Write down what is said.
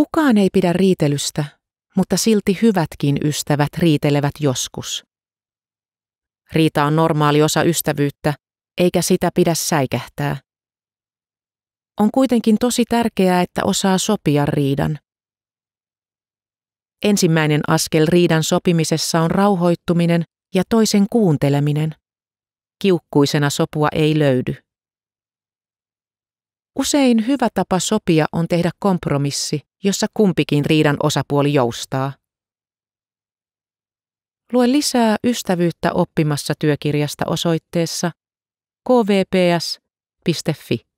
Kukaan ei pidä riitelystä, mutta silti hyvätkin ystävät riitelevät joskus. Riita on normaali osa ystävyyttä, eikä sitä pidä säikähtää. On kuitenkin tosi tärkeää, että osaa sopia riidan. Ensimmäinen askel riidan sopimisessa on rauhoittuminen ja toisen kuunteleminen. Kiukkuisena sopua ei löydy. Usein hyvä tapa sopia on tehdä kompromissi, jossa kumpikin riidan osapuoli joustaa. Lue lisää ystävyyttä oppimassa työkirjasta osoitteessa kvps.fi.